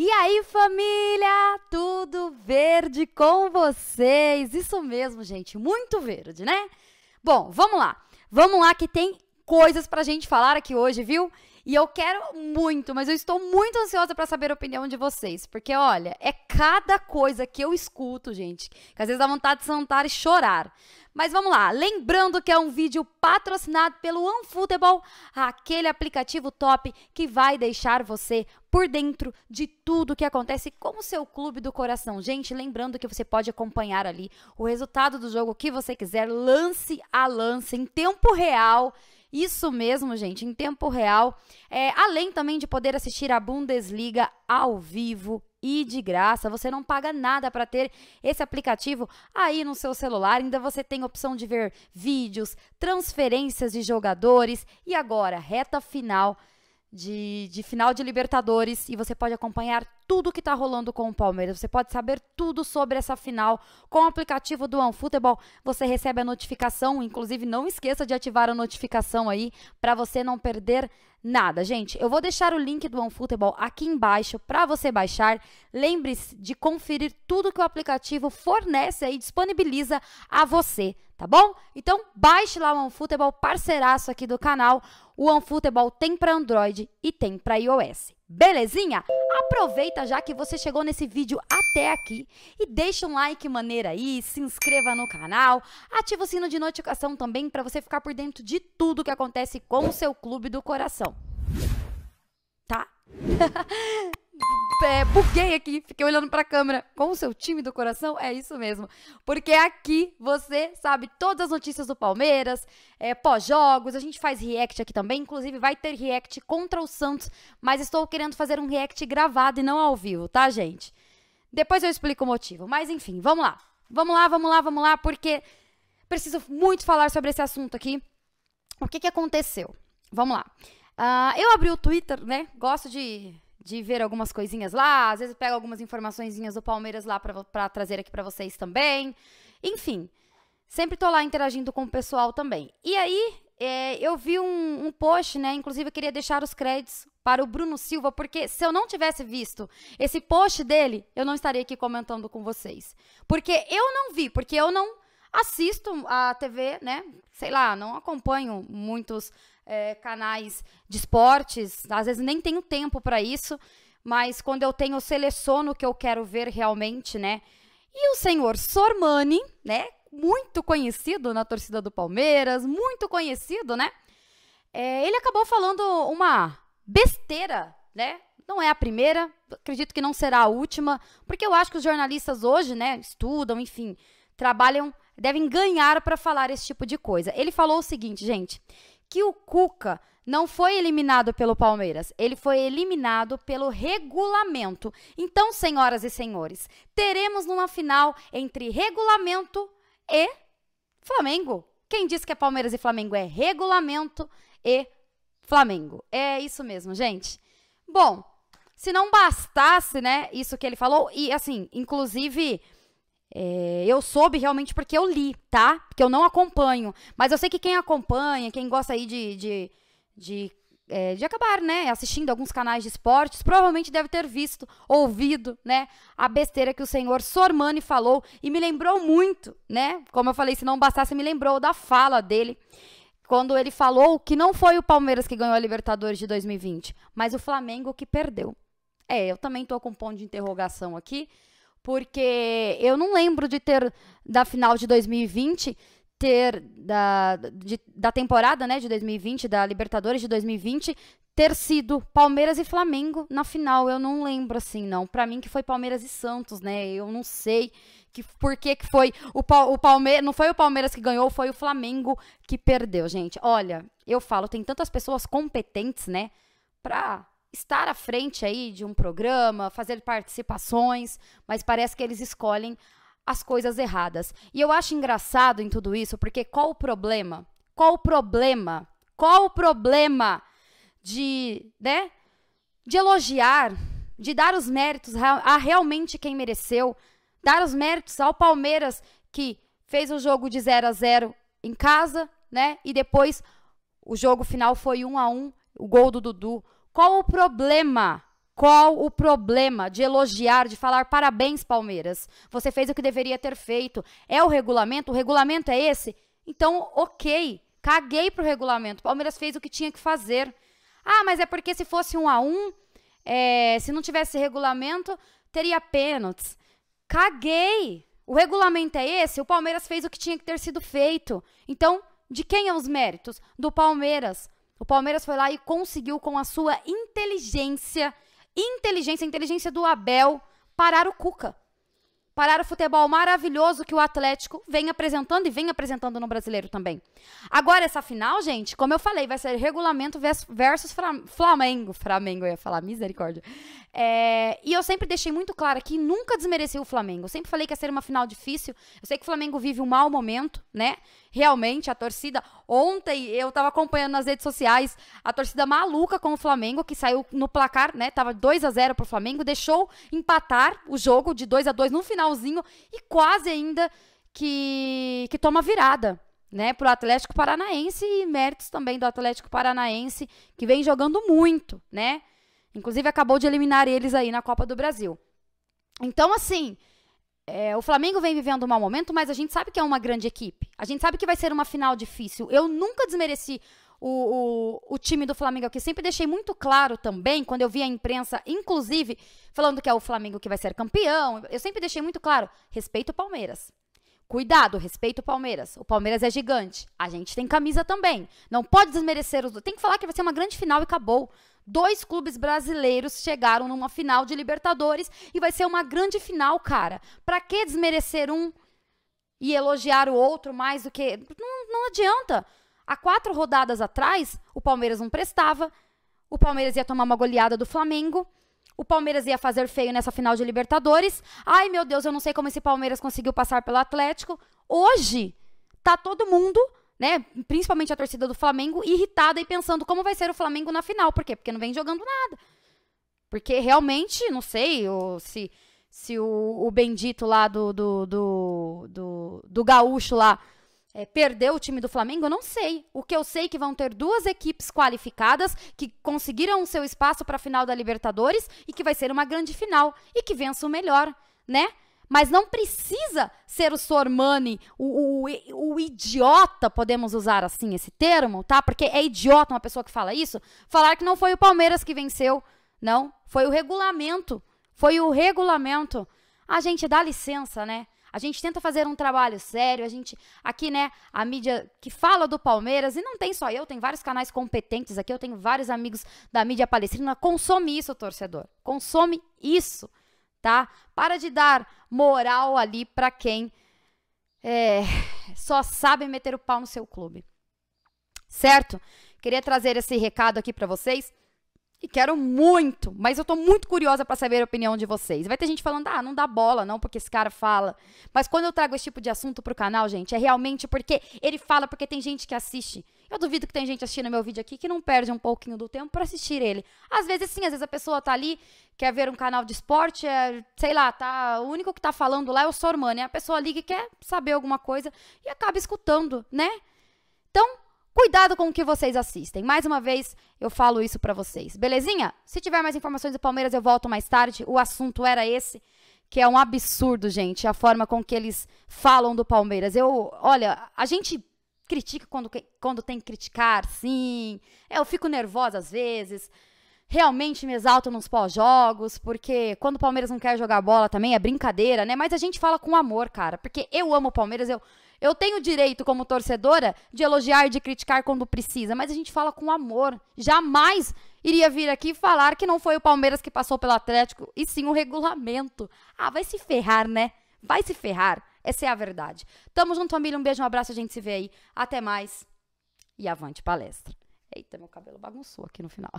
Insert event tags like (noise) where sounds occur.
E aí, família? Tudo verde com vocês? Isso mesmo, gente, muito verde, né? Bom, vamos lá. Vamos lá que tem coisas pra gente falar aqui hoje, viu? E eu quero muito, mas eu estou muito ansiosa para saber a opinião de vocês. Porque, olha, é cada coisa que eu escuto, gente, que às vezes dá vontade de sentar e chorar. Mas vamos lá, lembrando que é um vídeo patrocinado pelo OneFootball, aquele aplicativo top que vai deixar você por dentro de tudo que acontece com o seu clube do coração. Gente, lembrando que você pode acompanhar ali o resultado do jogo que você quiser, lance a lance, em tempo real. Isso mesmo, gente, em tempo real. É, além também de poder assistir a Bundesliga ao vivo e de graça. Você não paga nada para ter esse aplicativo aí no seu celular. Ainda você tem opção de ver vídeos, transferências de jogadores e agora reta final de, de final de Libertadores e você pode acompanhar tudo que está rolando com o Palmeiras. Você pode saber tudo sobre essa final com o aplicativo do OneFootball. Você recebe a notificação, inclusive não esqueça de ativar a notificação aí para você não perder nada. Gente, eu vou deixar o link do OneFootball aqui embaixo para você baixar. Lembre-se de conferir tudo que o aplicativo fornece e disponibiliza a você, tá bom? Então, baixe lá o OneFootball, parceiraço aqui do canal. O OneFootball tem para Android e tem para iOS. Belezinha? Aproveita já que você chegou nesse vídeo até aqui e deixa um like maneira aí, se inscreva no canal, ativa o sino de notificação também para você ficar por dentro de tudo que acontece com o seu clube do coração. Tá? (laughs) é, buguei aqui, fiquei olhando pra câmera com o seu time do coração, é isso mesmo. Porque aqui você sabe todas as notícias do Palmeiras, é, pós-jogos, a gente faz react aqui também, inclusive vai ter react contra o Santos, mas estou querendo fazer um react gravado e não ao vivo, tá, gente? Depois eu explico o motivo, mas enfim, vamos lá. Vamos lá, vamos lá, vamos lá, porque preciso muito falar sobre esse assunto aqui. O que, que aconteceu? Vamos lá. Uh, eu abri o Twitter, né? Gosto de de ver algumas coisinhas lá, às vezes eu pego algumas informaçõeszinhas do Palmeiras lá para trazer aqui para vocês também. Enfim, sempre tô lá interagindo com o pessoal também. E aí, é, eu vi um, um, post, né? Inclusive, eu queria deixar os créditos para o Bruno Silva, porque se eu não tivesse visto esse post dele, eu não estaria aqui comentando com vocês. Porque eu não vi, porque eu não assisto a TV, né? Sei lá, não acompanho muitos é, canais de esportes, às vezes nem tenho tempo para isso, mas quando eu tenho, eu seleciono o que eu quero ver realmente, né? E o senhor Sormani, né? Muito conhecido na torcida do Palmeiras, muito conhecido, né? É, ele acabou falando uma besteira, né? Não é a primeira, acredito que não será a última, porque eu acho que os jornalistas hoje, né, estudam, enfim, trabalham devem ganhar para falar esse tipo de coisa. Ele falou o seguinte, gente, que o Cuca não foi eliminado pelo Palmeiras, ele foi eliminado pelo regulamento. Então, senhoras e senhores, teremos numa final entre regulamento e Flamengo. Quem diz que é Palmeiras e Flamengo é regulamento e Flamengo. É isso mesmo, gente. Bom, se não bastasse, né, isso que ele falou, e assim, inclusive é, eu soube realmente porque eu li, tá? Porque eu não acompanho. Mas eu sei que quem acompanha, quem gosta aí de, de, de, é, de acabar, né? Assistindo alguns canais de esportes, provavelmente deve ter visto, ouvido, né? A besteira que o senhor Sormani falou. E me lembrou muito, né? Como eu falei, se não bastasse, me lembrou da fala dele. Quando ele falou que não foi o Palmeiras que ganhou a Libertadores de 2020, mas o Flamengo que perdeu. É, eu também tô com um ponto de interrogação aqui porque eu não lembro de ter, da final de 2020, ter, da, de, da temporada né, de 2020, da Libertadores de 2020, ter sido Palmeiras e Flamengo na final. Eu não lembro assim, não. Para mim que foi Palmeiras e Santos, né? Eu não sei que por que que foi o, o Palmeiras, não foi o Palmeiras que ganhou, foi o Flamengo que perdeu, gente. Olha, eu falo, tem tantas pessoas competentes, né, para estar à frente aí de um programa, fazer participações, mas parece que eles escolhem as coisas erradas. E eu acho engraçado em tudo isso, porque qual o problema? Qual o problema? Qual o problema de, né, de elogiar, de dar os méritos a realmente quem mereceu, dar os méritos ao Palmeiras que fez o jogo de 0 a 0 em casa, né? E depois o jogo final foi 1 um a 1, um, o gol do Dudu qual o problema? Qual o problema de elogiar, de falar parabéns, Palmeiras? Você fez o que deveria ter feito. É o regulamento? O regulamento é esse? Então, ok. Caguei pro regulamento. Palmeiras fez o que tinha que fazer. Ah, mas é porque se fosse um a um, é, se não tivesse regulamento, teria pênaltis. Caguei! O regulamento é esse, o Palmeiras fez o que tinha que ter sido feito. Então, de quem é os méritos? Do Palmeiras. O Palmeiras foi lá e conseguiu, com a sua inteligência, inteligência, inteligência do Abel, parar o Cuca. Parar o futebol maravilhoso que o Atlético vem apresentando e vem apresentando no brasileiro também. Agora, essa final, gente, como eu falei, vai ser regulamento versus Flamengo. Flamengo, eu ia falar, misericórdia. É, e eu sempre deixei muito claro aqui, nunca desmereci o Flamengo. Eu sempre falei que ia ser uma final difícil. Eu sei que o Flamengo vive um mau momento, né? Realmente, a torcida. Ontem eu tava acompanhando nas redes sociais a torcida maluca com o Flamengo, que saiu no placar, né? Tava 2 a 0 pro Flamengo, deixou empatar o jogo de 2 a 2 no finalzinho e quase ainda que, que toma virada né, para o Atlético Paranaense e méritos também do Atlético Paranaense, que vem jogando muito, né? Inclusive acabou de eliminar eles aí na Copa do Brasil. Então, assim, é, o Flamengo vem vivendo um mau momento, mas a gente sabe que é uma grande equipe. A gente sabe que vai ser uma final difícil. Eu nunca desmereci o, o, o, time do Flamengo aqui. Sempre deixei muito claro também, quando eu vi a imprensa, inclusive, falando que é o Flamengo que vai ser campeão, eu sempre deixei muito claro: respeito o Palmeiras. Cuidado, respeito o Palmeiras. O Palmeiras é gigante. A gente tem camisa também. Não pode desmerecer os. Tem que falar que vai ser uma grande final e acabou. Dois clubes brasileiros chegaram numa final de Libertadores e vai ser uma grande final, cara. Para que desmerecer um e elogiar o outro mais do que. Não, não adianta. Há quatro rodadas atrás, o Palmeiras não prestava, o Palmeiras ia tomar uma goleada do Flamengo. O Palmeiras ia fazer feio nessa final de Libertadores. Ai, meu Deus, eu não sei como esse Palmeiras conseguiu passar pelo Atlético. Hoje, tá todo mundo né, principalmente a torcida do Flamengo, irritada e pensando como vai ser o Flamengo na final. Por quê? Porque não vem jogando nada. Porque realmente, não sei se, se o, o bendito lá do, do, do, do, do gaúcho lá é, perdeu o time do Flamengo, eu não sei. O que eu sei é que vão ter duas equipes qualificadas que conseguiram o seu espaço para a final da Libertadores e que vai ser uma grande final e que vença o melhor, né? Mas não precisa ser o Sormani, o, o, o, idiota, podemos usar assim esse termo, tá? Porque é idiota uma pessoa que fala isso, falar que não foi o Palmeiras que venceu. Não, foi o regulamento. Foi o regulamento. A gente dá licença, né? A gente tenta fazer um trabalho sério, a gente aqui, né, a mídia que fala do Palmeiras e não tem só eu, tem vários canais competentes aqui, eu tenho vários amigos da mídia palestrina, consome isso, torcedor. Consome isso tá? Para de dar moral ali para quem é, só sabe meter o pau no seu clube. Certo? Queria trazer esse recado aqui para vocês. E quero muito, mas eu tô muito curiosa para saber a opinião de vocês. Vai ter gente falando, ah, não dá bola não, porque esse cara fala. Mas quando eu trago esse tipo de assunto pro canal, gente, é realmente porque ele fala, porque tem gente que assiste. Eu duvido que tem gente assistindo meu vídeo aqui que não perde um pouquinho do tempo para assistir ele. Às vezes sim, às vezes a pessoa tá ali, quer ver um canal de esporte, é, sei lá, tá, o único que tá falando lá é o Sormani. A pessoa liga e quer saber alguma coisa e acaba escutando, né? Então, cuidado com o que vocês assistem. Mais uma vez, eu falo isso para vocês. Belezinha? Se tiver mais informações do Palmeiras, eu volto mais tarde. O assunto era esse que é um absurdo, gente, a forma com que eles falam do Palmeiras. Eu, olha, a gente critica quando, quando tem que criticar, sim. Eu fico nervosa às vezes. Realmente me exalto nos pós-jogos, porque quando o Palmeiras não quer jogar bola também é brincadeira, né? Mas a gente fala com amor, cara, porque eu amo o Palmeiras, eu, eu tenho o direito como torcedora de elogiar e de criticar quando precisa, mas a gente fala com amor. Jamais iria vir aqui falar que não foi o Palmeiras que passou pelo Atlético, e sim o regulamento. Ah, vai se ferrar, né? Vai se ferrar. Essa é a verdade. Tamo junto, família. Um beijo, um abraço. A gente se vê aí. Até mais. E avante palestra. Eita, meu cabelo bagunçou aqui no final.